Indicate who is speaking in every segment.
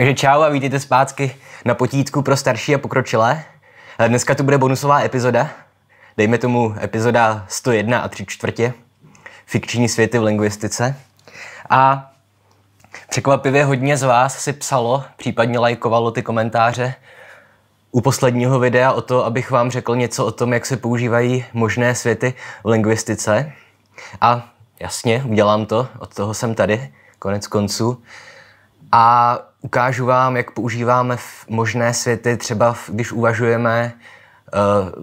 Speaker 1: Takže čau a vítejte zpátky na potítku pro starší a pokročilé. Eh, dneska tu bude bonusová epizoda. Dejme tomu epizoda 101 a 3 čtvrtě. Fikční světy v lingvistice. A překvapivě hodně z vás si psalo, případně lajkovalo ty komentáře u posledního videa o to, abych vám řekl něco o tom, jak se používají možné světy v lingvistice. A jasně, udělám to, od toho jsem tady, konec konců. A ukážu vám, jak používáme v možné světy, třeba v, když uvažujeme eh,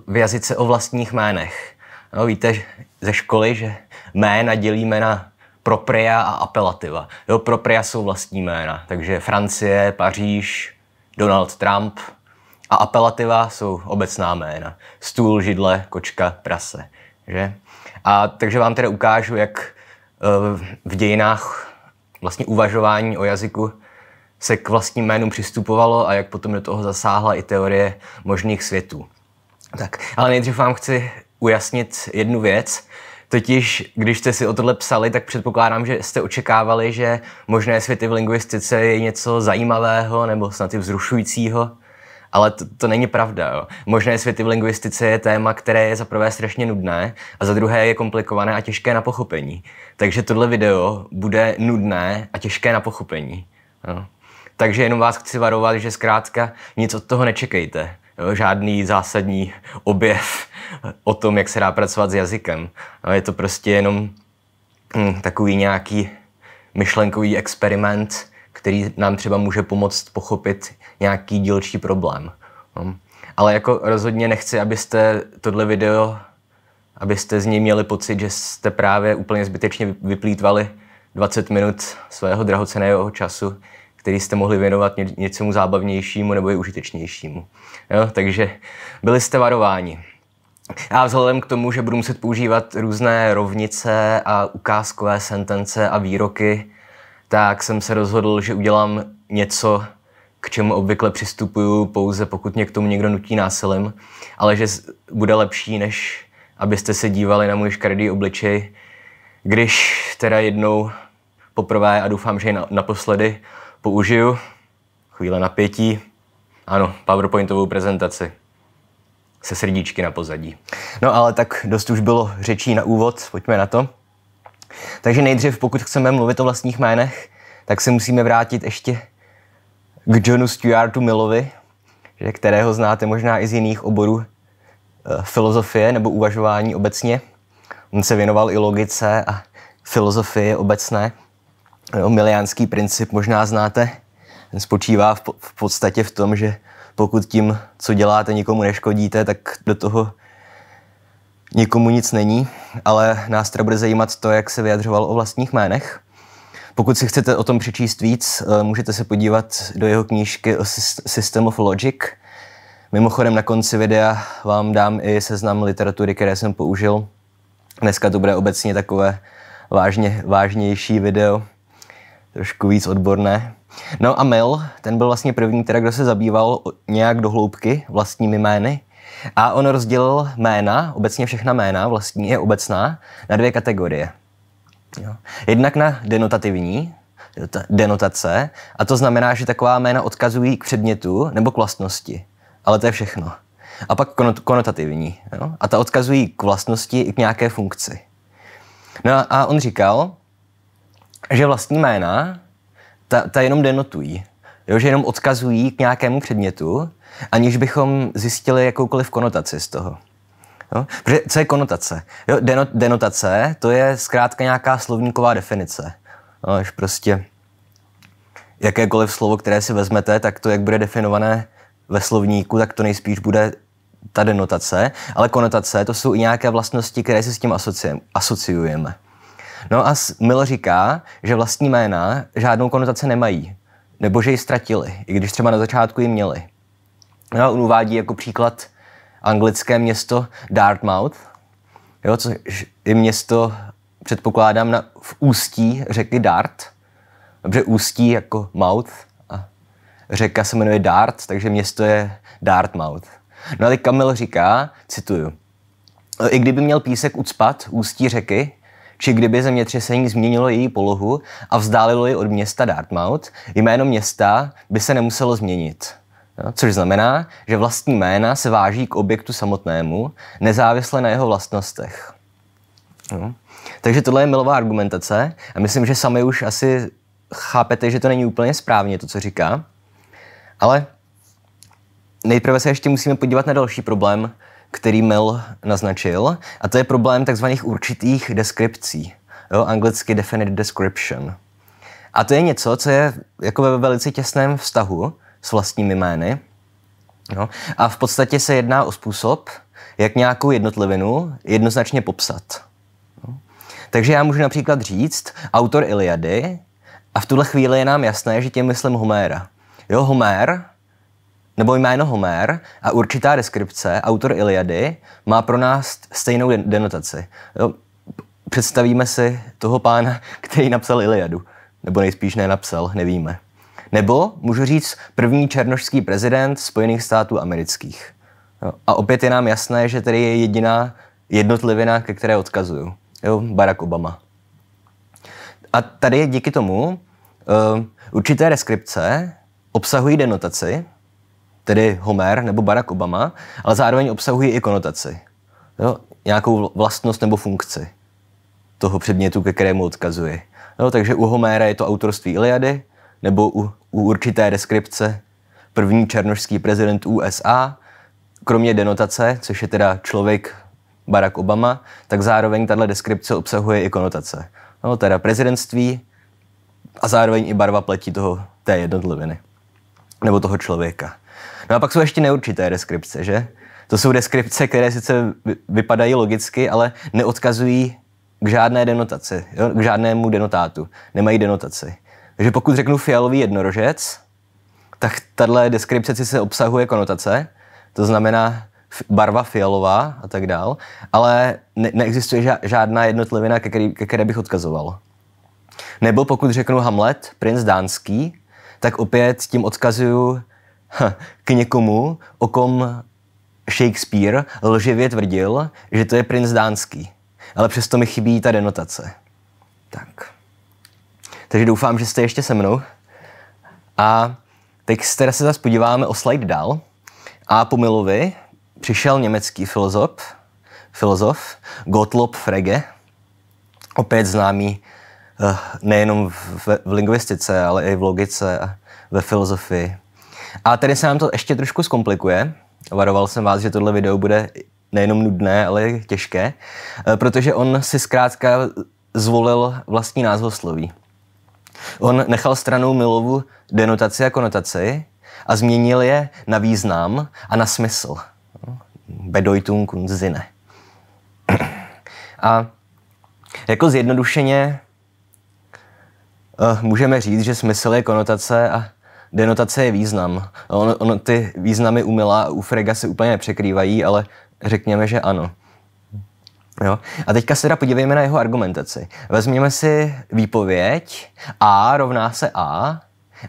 Speaker 1: v jazyce o vlastních jménech. No, víte ze školy, že jména dělíme na propria a apelativa. Jo, propria jsou vlastní jména, takže Francie, Paříž, Donald Trump a apelativa jsou obecná jména. Stůl, židle, kočka, prase. Že? A takže vám tedy ukážu, jak eh, v dějinách vlastně uvažování o jazyku se k vlastním jménům přistupovalo a jak potom do toho zasáhla i teorie možných světů. Tak, ale nejdřív vám chci ujasnit jednu věc. Totiž, když jste si o tohle psali, tak předpokládám, že jste očekávali, že možné světy v lingvistice je něco zajímavého nebo snad i vzrušujícího. Ale to, to není pravda. Jo. Možné světy v lingvistice je téma, které je za prvé strašně nudné a za druhé je komplikované a těžké na pochopení. Takže tohle video bude nudné a těžké na pochopení. Jo. No. Takže jenom vás chci varovat, že zkrátka nic od toho nečekejte. Jo, žádný zásadní objev o tom, jak se dá pracovat s jazykem. No, je to prostě jenom hm, takový nějaký myšlenkový experiment, který nám třeba může pomoct pochopit nějaký dílčí problém. No. Ale jako rozhodně nechci, abyste tohle video, abyste z něj měli pocit, že jste právě úplně zbytečně vyplýtvali 20 minut svého drahoceného času který jste mohli věnovat ně, něčemu zábavnějšímu nebo i užitečnějšímu. Jo? Takže byli jste varováni. A vzhledem k tomu, že budu muset používat různé rovnice a ukázkové sentence a výroky, tak jsem se rozhodl, že udělám něco, k čemu obvykle přistupuju pouze pokud mě k tomu někdo nutí násilím, ale že bude lepší, než abyste se dívali na můj škaredý obličej, když teda jednou poprvé a doufám, že i naposledy použiju. Chvíle napětí. Ano, PowerPointovou prezentaci se srdíčky na pozadí. No ale tak dost už bylo řečí na úvod, pojďme na to. Takže nejdřív, pokud chceme mluvit o vlastních jménech, tak se musíme vrátit ještě k Johnu Stuartu Millovi, že kterého znáte možná i z jiných oborů e, filozofie nebo uvažování obecně. On se věnoval i logice a filozofie obecné jo, miliánský princip možná znáte. Ten spočívá v, po, v podstatě v tom, že pokud tím, co děláte, nikomu neškodíte, tak do toho nikomu nic není, ale nás teda bude zajímat to, jak se vyjadřoval o vlastních jménech. Pokud si chcete o tom přečíst víc, eh, můžete se podívat do jeho knížky o System of Logic. Mimochodem na konci videa vám dám i seznam literatury, které jsem použil. Dneska to bude obecně takové vážně, vážnější video trošku víc odborné. No a Mel ten byl vlastně první, teda, kdo se zabýval nějak do hloubky vlastními jmény. A on rozdělil jména, obecně všechna jména, vlastní je obecná, na dvě kategorie. Jo. Jednak na denotativní, denotace, a to znamená, že taková jména odkazují k předmětu nebo k vlastnosti. Ale to je všechno. A pak konotativní, jo? a ta odkazují k vlastnosti i k nějaké funkci. No a on říkal, že vlastní jména ta, ta jenom denotují. Jo, že jenom odkazují k nějakému předmětu, aniž bychom zjistili jakoukoliv konotaci z toho. Jo? Protože co je konotace? Jo, denot, denotace to je zkrátka nějaká slovníková definice. No, že prostě jakékoliv slovo, které si vezmete, tak to, jak bude definované ve slovníku, tak to nejspíš bude ta denotace, ale konotace to jsou i nějaké vlastnosti, které si s tím asociujeme. No a Mill říká, že vlastní jména žádnou konotace nemají, nebo že ji ztratili, i když třeba na začátku ji měli. No a on uvádí jako příklad anglické město Dartmouth, jo, což je město, předpokládám, na, v ústí řeky Dart. Dobře, ústí jako mouth a řeka se jmenuje Dart, takže město je Dartmouth. No a teď Kamil říká, cituju, no, i kdyby měl písek ucpat ústí řeky, či kdyby zemětřesení změnilo její polohu a vzdálilo ji od města Dartmouth, jméno města by se nemuselo změnit. No, což znamená, že vlastní jména se váží k objektu samotnému, nezávisle na jeho vlastnostech. No. Takže tohle je milová argumentace a myslím, že sami už asi chápete, že to není úplně správně, to, co říká. Ale nejprve se ještě musíme podívat na další problém, který Mel naznačil, a to je problém takzvaných určitých deskripcí, jo, anglicky definite description. A to je něco, co je jako ve velice těsném vztahu s vlastními jmény. Jo, a v podstatě se jedná o způsob, jak nějakou jednotlivinu jednoznačně popsat. Jo. Takže já můžu například říct autor Iliady a v tuhle chvíli je nám jasné, že tím myslím Homéra. Jo, Homér nebo jméno Homer a určitá deskripce, autor Iliady, má pro nás stejnou denotaci. Jo, představíme si toho pána, který napsal Iliadu. Nebo nejspíš nenapsal, nevíme. Nebo můžu říct první černošský prezident Spojených států amerických. Jo, a opět je nám jasné, že tady je jediná jednotlivina, ke které odkazuju. Jo, Barack Obama. A tady je díky tomu uh, určité deskripce obsahují denotaci, tedy Homer nebo Barack Obama, ale zároveň obsahují i konotaci. Jo? Nějakou vlastnost nebo funkci toho předmětu, ke kterému odkazuji. Jo? Takže u Homéra je to autorství Iliady, nebo u, u určité deskripce první černožský prezident USA, kromě denotace, což je teda člověk Barack Obama, tak zároveň tahle deskripce obsahuje i konotace. No, teda prezidentství a zároveň i barva pleti toho, té jednotliviny nebo toho člověka. No a pak jsou ještě neurčité deskripce, že? To jsou deskripce, které sice vypadají logicky, ale neodkazují k žádné denotaci, jo? k žádnému denotátu. Nemají denotaci. Takže pokud řeknu fialový jednorožec, tak tahle deskripce se obsahuje konotace, to znamená barva fialová a tak dál, ale ne- neexistuje žádná jednotlivina, ke které, ke které bych odkazoval. Nebo pokud řeknu Hamlet, princ dánský, tak opět tím odkazuju k někomu, o kom Shakespeare lživě tvrdil, že to je princ dánský. Ale přesto mi chybí ta denotace. Tak. Takže doufám, že jste ještě se mnou. A teď teda se zase podíváme o slide dál. A po Milovi přišel německý filozof, filozof Gottlob Frege, opět známý eh, nejenom v, v lingvistice, ale i v logice a ve filozofii. A tady se nám to ještě trošku zkomplikuje. Varoval jsem vás, že tohle video bude nejenom nudné, ale i těžké, eh, protože on si zkrátka zvolil vlastní názvosloví. On nechal stranou Milovu denotaci a konotaci a změnil je na význam a na smysl. No, Bedeutung und Sinne. A jako zjednodušeně eh, můžeme říct, že smysl je konotace a denotace je význam. On, on, ty významy u Mila u Frega se úplně nepřekrývají, ale řekněme, že ano. Jo? A teďka se teda podívejme na jeho argumentaci. Vezměme si výpověď A rovná se A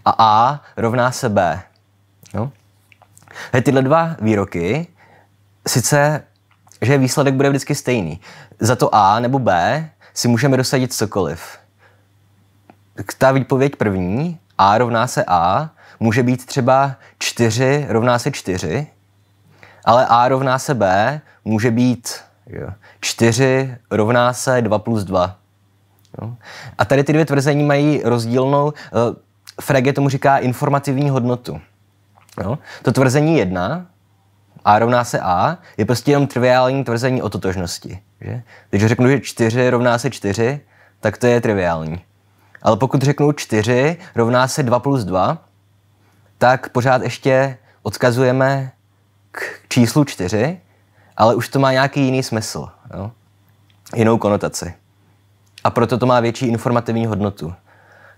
Speaker 1: a A rovná se B. Jo? Hej, tyhle dva výroky, sice, že výsledek bude vždycky stejný. Za to A nebo B si můžeme dosadit cokoliv. Ta výpověď první a rovná se a může být třeba 4 rovná se 4, ale a rovná se b může být 4 rovná se 2 plus 2. A tady ty dvě tvrzení mají rozdílnou, eh, Frege tomu říká informativní hodnotu. To tvrzení 1, a rovná se a, je prostě jenom triviální tvrzení o totožnosti. Že? Když řeknu, že 4 rovná se 4, tak to je triviální. Ale pokud řeknu 4 rovná se 2 plus 2, tak pořád ještě odkazujeme k číslu 4, ale už to má nějaký jiný smysl, jo? jinou konotaci. A proto to má větší informativní hodnotu.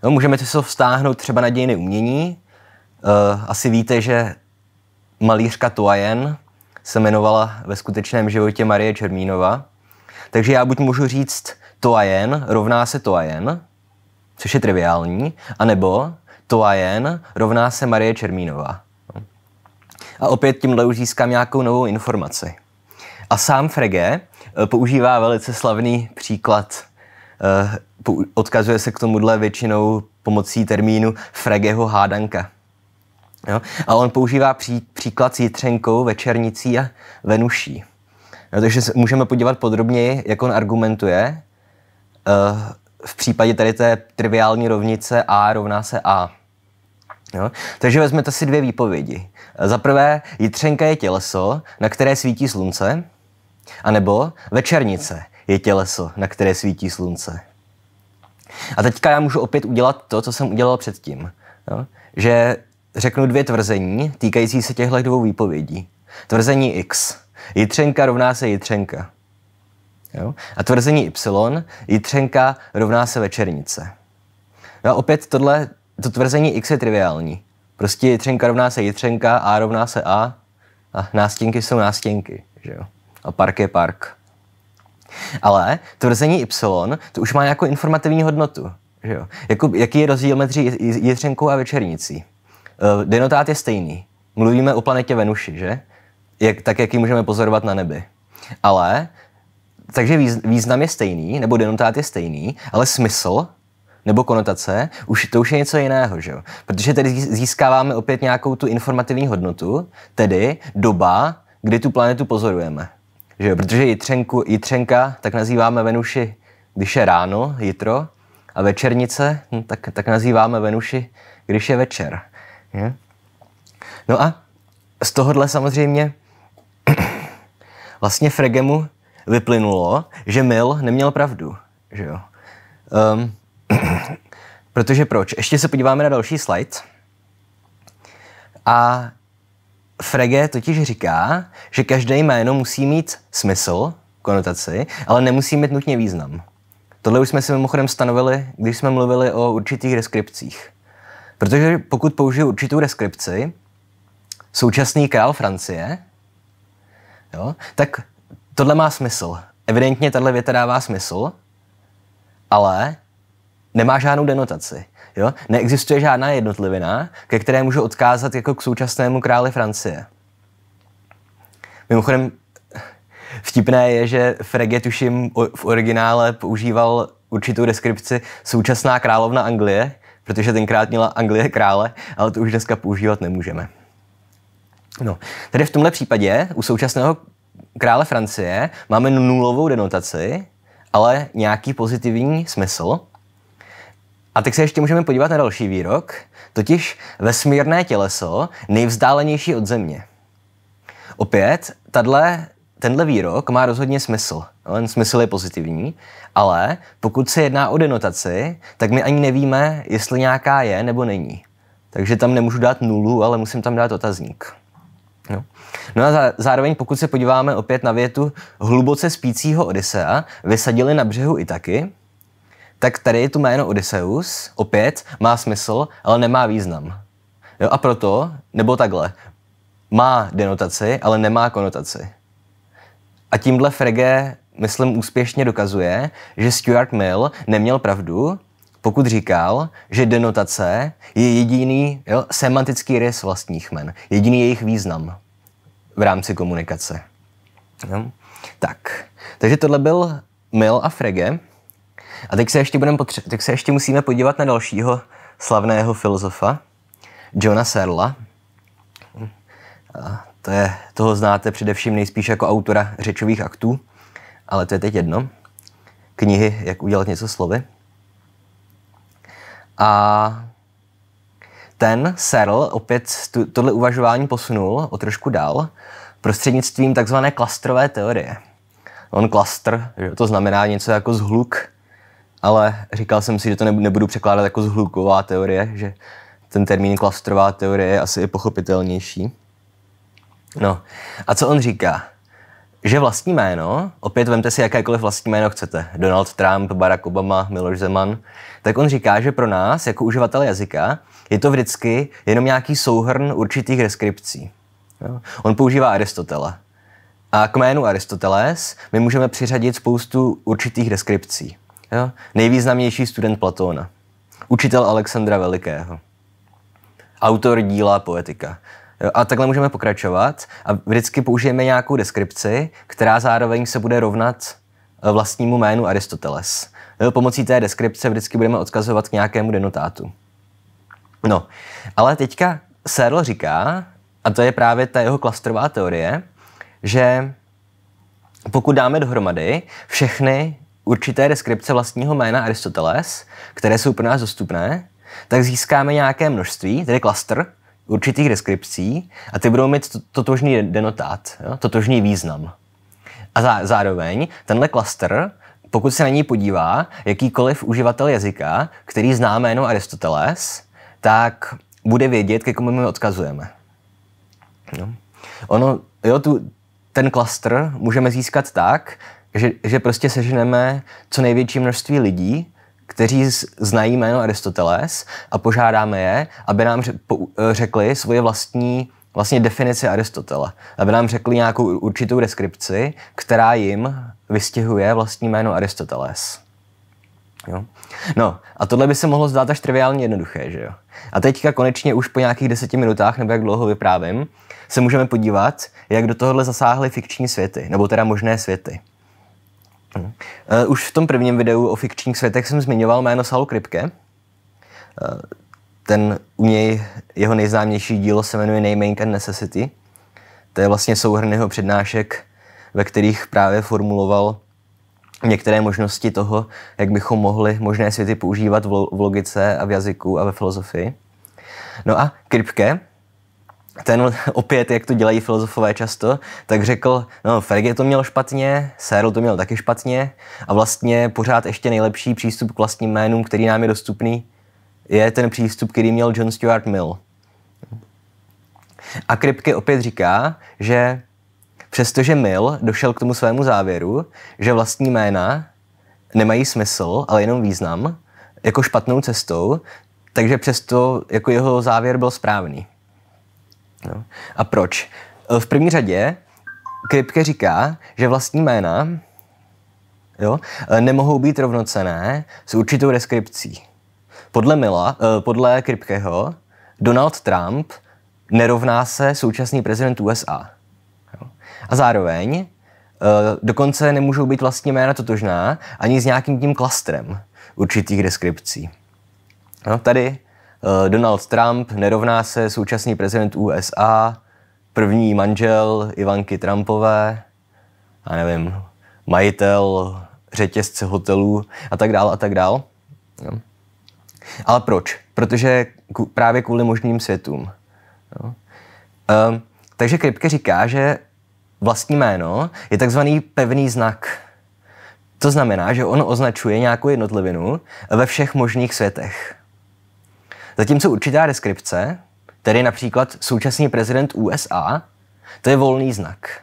Speaker 1: No, můžeme to vztáhnout třeba na dějiny umění. E, asi víte, že malířka Toajen se jmenovala ve skutečném životě Marie Čermínova. Takže já buď můžu říct Toajen rovná se Toajen, což je triviální, anebo Toajen rovná se Marie Čermínová. A opět tímhle už získám nějakou novou informaci. A sám Frege eh, používá velice slavný příklad. Eh, odkazuje se k tomuhle většinou pomocí termínu Fregeho hádanka. Jo? A on používá pří, příklad s Jitřenkou, Večernicí a Venuší. No, takže se můžeme podívat podrobněji, jak on argumentuje. Uh, v případě tady té triviální rovnice A rovná se A. Jo? Takže vezmete si dvě výpovědi. Za prvé, jitřenka je těleso, na které svítí slunce, anebo večernice je těleso, na které svítí slunce. A teďka já můžu opět udělat to, co jsem udělal předtím. Jo? Že řeknu dvě tvrzení týkající se těchto dvou výpovědí. Tvrzení X. Jitřenka rovná se jitřenka. Jo? A tvrzení Y, jitřenka rovná se večernice. No a opět tohle, to tvrzení X je triviální. Prostě jitřenka rovná se jitřenka, A rovná se A a nástěnky jsou nástěnky. Že jo? A park je park. Ale tvrzení Y, to už má nějakou informativní hodnotu. Že jo? Jako, jaký je rozdíl mezi jitřenkou a večernicí? E, denotát je stejný. Mluvíme o planetě Venuši, že? Jak, tak, jak ji můžeme pozorovat na nebi. Ale takže význam je stejný, nebo denotát je stejný, ale smysl nebo konotace, už, to už je něco jiného, že jo? Protože tedy získáváme opět nějakou tu informativní hodnotu, tedy doba, kdy tu planetu pozorujeme. Že jo? Protože jitřenku, jitřenka, tak nazýváme Venuši, když je ráno, jitro, a večernice, hm, tak, tak nazýváme Venuši, když je večer. Je? No a z tohohle samozřejmě vlastně Fregemu vyplynulo, že Mill neměl pravdu. Že jo? Um, protože proč? Ještě se podíváme na další slide. A Frege totiž říká, že každé jméno musí mít smysl, konotaci, ale nemusí mít nutně význam. Tohle už jsme si mimochodem stanovili, když jsme mluvili o určitých deskripcích. Protože pokud použiju určitou deskripci, současný král Francie, jo, tak tohle má smysl. Evidentně tahle věta dává smysl, ale nemá žádnou denotaci. Jo? Neexistuje žádná jednotlivina, ke které můžu odkázat jako k současnému králi Francie. Mimochodem, vtipné je, že Frege tuším v originále používal určitou deskripci současná královna Anglie, protože tenkrát měla Anglie krále, ale to už dneska používat nemůžeme. No, tedy v tomhle případě u současného krále Francie máme nulovou denotaci, ale nějaký pozitivní smysl. A teď se ještě můžeme podívat na další výrok, totiž vesmírné těleso nejvzdálenější od Země. Opět, tato, tenhle výrok má rozhodně smysl. Ten smysl je pozitivní, ale pokud se jedná o denotaci, tak my ani nevíme, jestli nějaká je nebo není. Takže tam nemůžu dát nulu, ale musím tam dát otazník. No. No a zároveň, pokud se podíváme opět na větu hluboce spícího Odisea, vysadili na břehu i taky, tak tady tu jméno Odysseus opět má smysl, ale nemá význam. Jo, a proto, nebo takhle, má denotaci, ale nemá konotaci. A tímhle Frege, myslím, úspěšně dokazuje, že Stuart Mill neměl pravdu, pokud říkal, že denotace je jediný jo, semantický rys vlastních men, jediný jejich význam v rámci komunikace. Jo? Tak, takže tohle byl Mill a Frege. A teď se ještě, budem potře- teď se ještě musíme podívat na dalšího slavného filozofa, Johna Serla. A to je, toho znáte především nejspíš jako autora řečových aktů, ale to je teď jedno. Knihy, jak udělat něco slovy. A ten Serl opět tu, tohle uvažování posunul o trošku dál prostřednictvím takzvané klastrové teorie. On klastr, to znamená něco jako zhluk, ale říkal jsem si, že to nebudu překládat jako zhluková teorie, že ten termín klastrová teorie je asi pochopitelnější. No, a co on říká? že vlastní jméno, opět vemte si jakékoliv vlastní jméno chcete, Donald Trump, Barack Obama, Miloš Zeman, tak on říká, že pro nás, jako uživatel jazyka, je to vždycky jenom nějaký souhrn určitých deskripcí. On používá Aristotela. A k jménu Aristoteles my můžeme přiřadit spoustu určitých deskripcí. Jo? Nejvýznamnější student Platóna, učitel Alexandra Velikého, autor díla Poetika, a takhle můžeme pokračovat a vždycky použijeme nějakou deskripci, která zároveň se bude rovnat eh, vlastnímu jménu Aristoteles. Eh, pomocí té deskripce vždycky budeme odkazovat k nějakému denotátu. No, ale teďka Searle říká, a to je právě ta jeho klastrová teorie, že pokud dáme dohromady všechny určité deskripce vlastního jména Aristoteles, které jsou pro nás dostupné, tak získáme nějaké množství, tedy klastr, určitých deskripcí a ty budou mít totožný denotát, jo? totožný význam. A zá, zároveň tenhle klaster, pokud se na něj podívá jakýkoliv uživatel jazyka, který zná jméno Aristoteles, tak bude vědět, ke komu my odkazujeme. No. Ono, jo, tu, ten klaster můžeme získat tak, že, že prostě seženeme co největší množství lidí, kteří znají jméno Aristoteles a požádáme je, aby nám eh, řekli svoje vlastní vlastně definici Aristotela. Aby nám řekli nějakou určitou deskripci, která jim vystihuje vlastní jméno Aristoteles. Jo? No a tohle by se mohlo zdát až triviálně jednoduché, že jo? A teďka konečně už po nějakých deseti minutách, nebo jak dlouho vyprávím, se můžeme podívat, jak do tohohle zasáhly fikční světy, nebo teda možné světy. Uh, už v tom prvním videu o fikčních světech jsem zmiňoval jméno Salo Krypke. Uh, eh, ten u něj, jeho nejznámější dílo se jmenuje Naming and Necessity. To je vlastně souhrn jeho přednášek, ve kterých právě formuloval některé možnosti toho, jak bychom mohli možné světy používat v logice a v jazyku a ve filozofii. No a Krypke, ten opět, jak to dělají filozofové často, tak řekl, no Fergie to měl špatně, Searle to měl taky špatně a vlastně pořád ještě nejlepší přístup k vlastním jménům, který nám je dostupný, je ten přístup, který měl John Stuart Mill. A Kripke opět říká, že přestože Mill došel k tomu svému závěru, že vlastní jména nemají smysl, ale jenom význam, jako špatnou cestou, takže přesto jako jeho závěr byl správný. No. A proč? Eh, v první řadě Kripke říká, že vlastní jména jo, eh, nemohou být rovnocené s určitou deskripcí. Podle, Mila, eh, podle Kripkeho Donald Trump nerovná se současný prezident USA. Jo. A zároveň dokonce nemůžou být vlastní jména totožná ani s nějakým tím klastrem určitých deskripcí. No, tady Eh, Donald Trump nerovná se současný prezident USA, první manžel Ivanky Trumpové, a nevím, majitel řetězce hotelů a tak dál a tak dál. Jo. Ale proč? Protože k- právě kvůli možným světům. Jo. E, takže Krypke říká, že vlastní jméno je takzvaný pevný znak. To znamená, že on označuje nějakou jednotlivinu ve všech možných světech. Zatímco určitá deskripce, tedy například současný prezident USA, to je volný znak.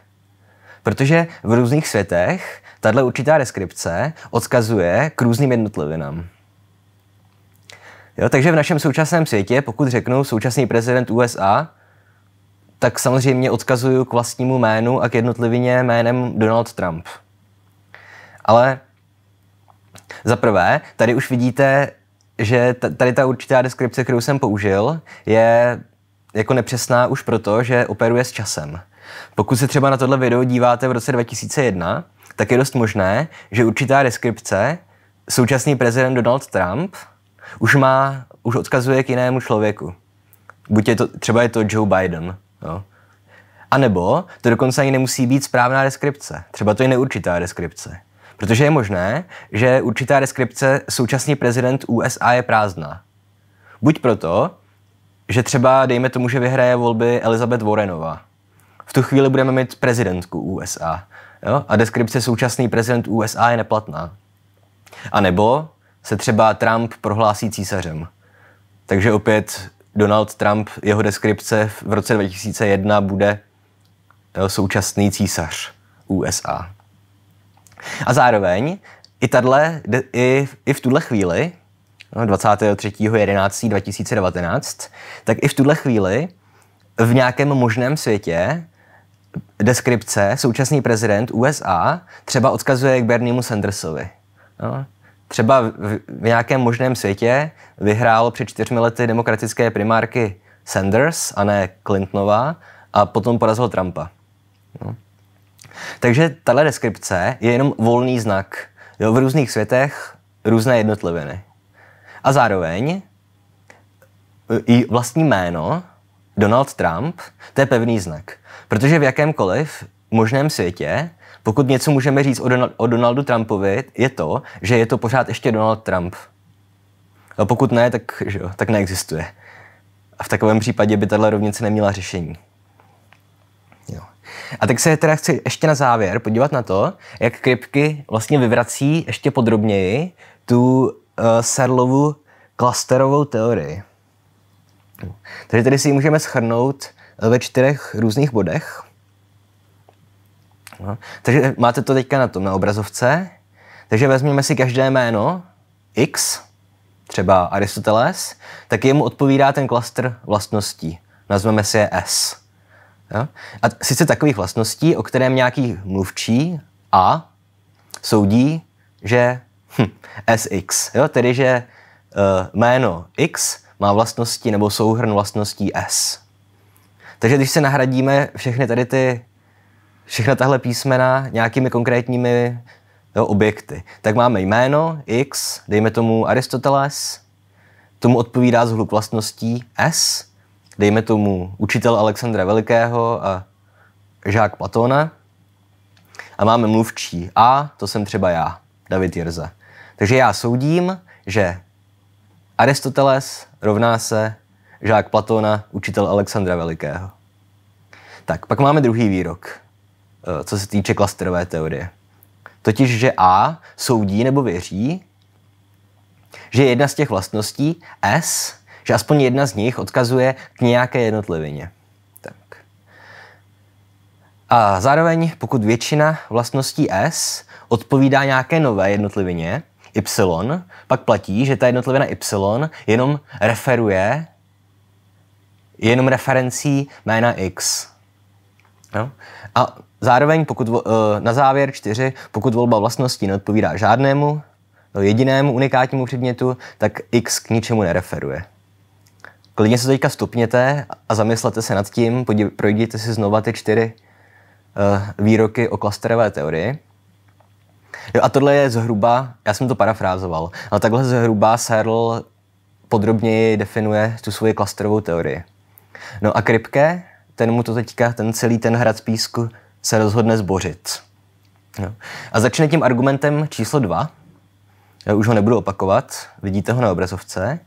Speaker 1: Protože v různých světech tahle určitá deskripce odkazuje k různým jednotlivinám. Jo, takže v našem současném světě, pokud řeknu současný prezident USA, tak samozřejmě odkazuju k vlastnímu jménu a k jednotlivině jménem Donald Trump. Ale za prvé, tady už vidíte že tady ta určitá deskripce, kterou jsem použil, je jako nepřesná už proto, že operuje s časem. Pokud se třeba na tohle video díváte v roce 2001, tak je dost možné, že určitá deskripce současný prezident Donald Trump už má, už odkazuje k jinému člověku. Buď je to, třeba je to Joe Biden. Jo. A nebo to dokonce ani nemusí být správná deskripce. Třeba to je neurčitá deskripce. Protože je možné, že určitá deskripce současný prezident USA je prázdná. Buď proto, že třeba dejme tomu, že vyhraje volby Elizabeth Warrenová. V tu chvíli budeme mít prezidentku USA. Jo? A deskripce současný prezident USA je neplatná. A nebo se třeba Trump prohlásí císařem. Takže opět Donald Trump, jeho deskripce v roce 2001 bude současný císař USA. A zároveň i, tadle, i, i v tuhle chvíli, no, 23.11.2019, tak i v tuhle chvíli v nějakém možném světě deskripce současný prezident USA třeba odkazuje k Berniemu Sandersovi. No, třeba v, v nějakém možném světě vyhrál před čtyřmi lety demokratické primárky Sanders a ne Clintonová a potom porazil Trumpa. No. Takže tahle deskripce je jenom volný znak. Jo, v různých světech různé jednotliviny. A zároveň e, i vlastní jméno, Donald Trump, to je pevný znak. Protože v jakémkoliv možném světě, pokud něco můžeme říct o, Donal- o Donaldu Trumpovi, je to, že je to pořád ještě Donald Trump. A pokud ne, tak, že jo, tak neexistuje. A v takovém případě by tahle rovnice neměla řešení. A tak se teda chci ještě na závěr podívat na to, jak krypky vlastně vyvrací ještě podrobněji tu uh, Serlovu klasterovou teorii. Takže tady si ji můžeme schrnout eh, ve čtyřech různých bodech. No. Takže máte to teďka na tom, na obrazovce. Takže vezmeme si každé jméno X, třeba Aristoteles, tak jemu odpovídá ten klaster vlastností. Nazveme si je S. Jo? A sice takových vlastností, o kterém nějaký mluvčí A soudí, že hm, SX, jo? tedy že uh, jméno X má vlastnosti nebo souhrn vlastností S. Takže když se nahradíme všechny tady ty, všechna tahle písmena nějakými konkrétními jo, objekty, tak máme jméno X, dejme tomu Aristoteles, tomu odpovídá zhluk vlastností S, dejme tomu, učitel Alexandra Velikého a žák Platona. A máme mluvčí A, to jsem třeba já, David Jirza. Takže já soudím, že Aristoteles rovná se žák Platona, učitel Alexandra Velikého. Tak, pak máme druhý výrok, eh, co se týče klasterové teorie. Totiž, že A soudí nebo věří, že jedna z těch vlastností S že aspoň jedna z nich odkazuje k nějaké jednotlivině. Tak. A zároveň, pokud většina vlastností S odpovídá nějaké nové jednotlivině, y, pak platí, že ta jednotlivina y jenom referuje, jenom referencí jména x. No? A zároveň, pokud eh, na závěr čtyři, pokud volba vlastností neodpovídá žádnému, no, jedinému unikátnímu předmětu, tak x k ničemu nereferuje klidně se teďka stupněte a zamyslete se nad tím, projděte si znova ty čtyři uh, výroky o klasterové teorii. Jo, a tohle je zhruba, já jsem to parafrázoval, ale takhle zhruba Searle podrobněji definuje tu svoji klasterovou teorii. No a Krypke, ten mu to teďka, ten celý ten hrad z písku se rozhodne zbořit. Jo. No. A začne tím argumentem číslo dva. Já už ho nebudu opakovat, vidíte ho na obrazovce.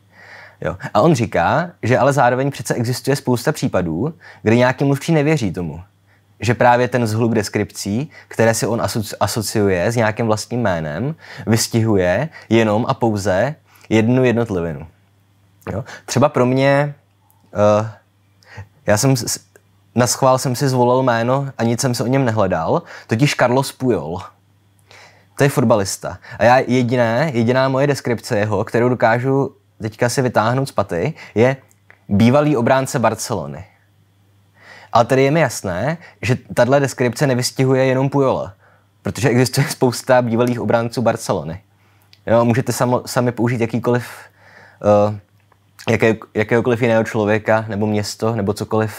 Speaker 1: Jo. A on říká, že ale zároveň přece existuje spousta případů, kde nějaký mluvčí nevěří tomu. Že právě ten zhluk deskripcí, které si on aso- asociuje s nějakým vlastním jménem, vystihuje jenom a pouze jednu jednotlivinu. Jo. Třeba pro mě, uh, já jsem s, na schvál jsem si zvolil jméno a nic jsem se o něm nehledal, totiž Carlos Pujol. To je fotbalista. A já jediné, jediná moje deskripce jeho, kterou dokážu teďka si vytáhnout z paty, je bývalý obránce Barcelony. Ale tady je mi jasné, že tahle deskripce nevystihuje jenom Pujola, protože existuje spousta bývalých obránců Barcelony. Jo, můžete samo, sami použít jakýkoliv, uh, jaké, jakéhokoliv jiného člověka, nebo město, nebo cokoliv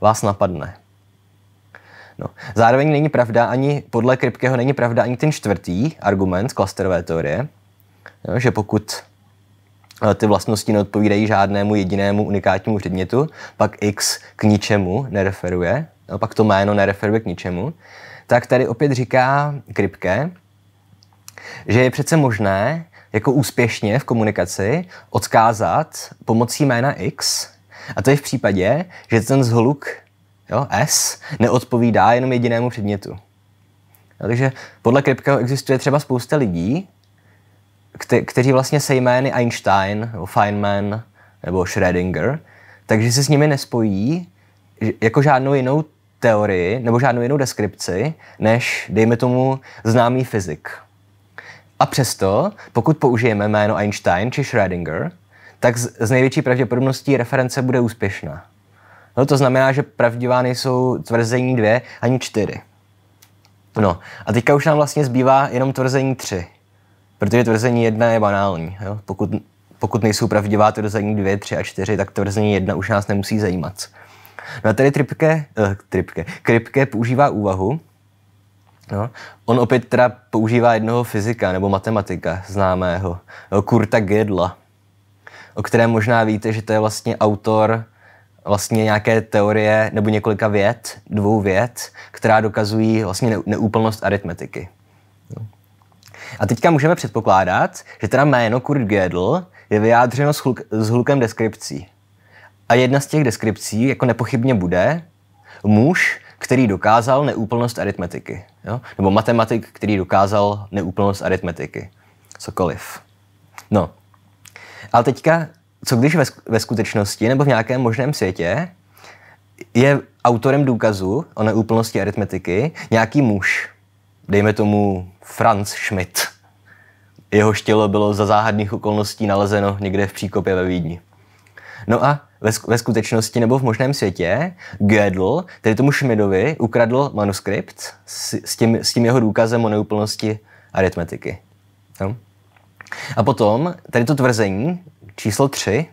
Speaker 1: vás napadne. No. Zároveň není pravda ani, podle Kripkeho není pravda ani ten čtvrtý argument klasterové teorie, jo, že pokud Eh, ty vlastnosti neodpovídají žádnému jedinému unikátnímu předmětu, pak x k ničemu nereferuje, a no, pak to jméno nereferuje k ničemu, tak tady opět říká Krypke, že je přece možné jako úspěšně v komunikaci odkázat pomocí jména X, a to je v případě, že ten zhluk jo, S neodpovídá jenom jedinému předmětu. No, takže podle Krypkeho existuje třeba spousta lidí, kte- kteří vlastně se jmény Einstein, nebo Feynman, nebo Schrödinger, takže se s nimi nespojí jako žádnou jinou teorii nebo žádnou jinou deskripci, než, dejme tomu, známý fyzik. A přesto, pokud použijeme jméno Einstein či Schrödinger, tak z, z největší pravděpodobností reference bude úspěšná. No to znamená, že pravdivá nejsou tvrzení dvě ani čtyři. No a teďka už nám vlastně zbývá jenom tvrzení tři. Protože tvrzení jedna je banální. Jo? Pokud, pokud nejsou pravdivá tvrzení dvě, tři a čtyři, tak tvrzení jedna už nás nemusí zajímat. No a tady Tripke, eh, Tripke, Kripke používá úvahu, No. On opět teda používá jednoho fyzika nebo matematika známého, Kurta Gödla, o kterém možná víte, že to je vlastně autor vlastně nějaké teorie nebo několika věd, dvou věd, která dokazují vlastně neúplnost aritmetiky. A teďka můžeme předpokládat, že teda jméno Kurt Gödel je vyjádřeno s, hluk, s hlukem deskripcí. A jedna z těch deskripcí jako nepochybně bude muž, který dokázal neúplnost aritmetiky. Jo? Nebo matematik, který dokázal neúplnost aritmetiky. Cokoliv. No. Ale teďka, co když ve, ve skutečnosti nebo v nějakém možném světě je autorem důkazu o neúplnosti aritmetiky nějaký muž, dejme tomu Franz Schmidt. Jeho tělo bylo za záhadných okolností nalezeno někde v příkopě ve Vídni. No a ve, ve skutečnosti nebo v možném světě Gödel, tedy tomu Schmidovi, ukradl manuskript s, s, tím, s tím jeho důkazem o neúplnosti aritmetiky. No. A potom, tady to tvrzení, číslo 3,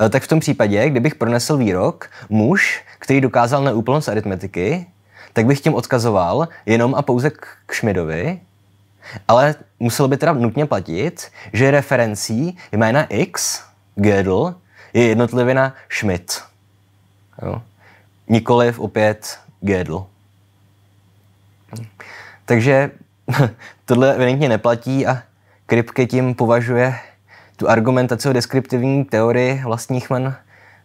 Speaker 1: eh, tak v tom případě, kdybych pronesl výrok, muž, který dokázal neúplnost aritmetiky, tak bych tím odkazoval jenom a pouze k Šmidovi, ale muselo by teda nutně platit, že referencí jména X, Gödel, je jednotlivina Schmidt. Jo? Nikoliv opět Gödel. Takže tohle evidentně neplatí a Kripke tím považuje tu argumentaci o deskriptivní teorii vlastních men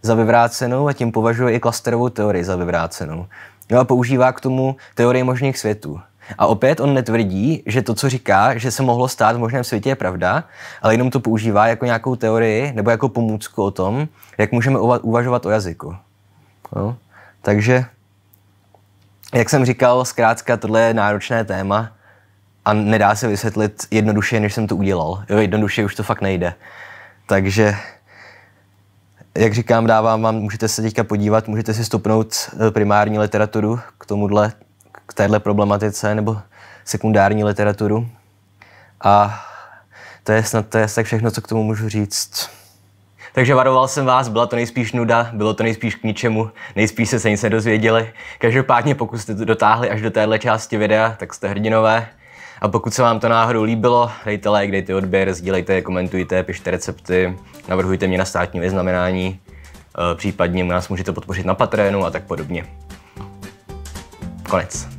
Speaker 1: za vyvrácenou a tím považuje i klasterovou teorii za vyvrácenou. No a používá k tomu teorii možných světů. A opět on netvrdí, že to, co říká, že se mohlo stát v možném světě, je pravda, ale jenom to používá jako nějakou teorii nebo jako pomůcku o tom, jak můžeme uvažovat o jazyku. Jo? Takže, jak jsem říkal, zkrátka tohle je náročné téma a nedá se vysvětlit jednoduše, než jsem to udělal. Jo, jednoduše už to fakt nejde. Takže jak říkám, dávám vám, můžete se teďka podívat, můžete si stopnout eh, primární literaturu k tomuhle, k téhle problematice nebo sekundární literaturu. A to je snad to je tak všechno, co k tomu můžu říct. Takže varoval jsem vás, byla to nejspíš nuda, bylo to nejspíš k ničemu, nejspíš se se nic nedozvěděli. Každopádně, pokud jste to dotáhli až do téhle části videa, tak jste hrdinové. A pokud se vám to náhodou líbilo, dejte like, dejte odběr, sdílejte, komentujte, pište recepty, navrhujte mě na státní vyznamenání, eh, případně nás můžete podpořit na Patreonu a tak podobně. Konec.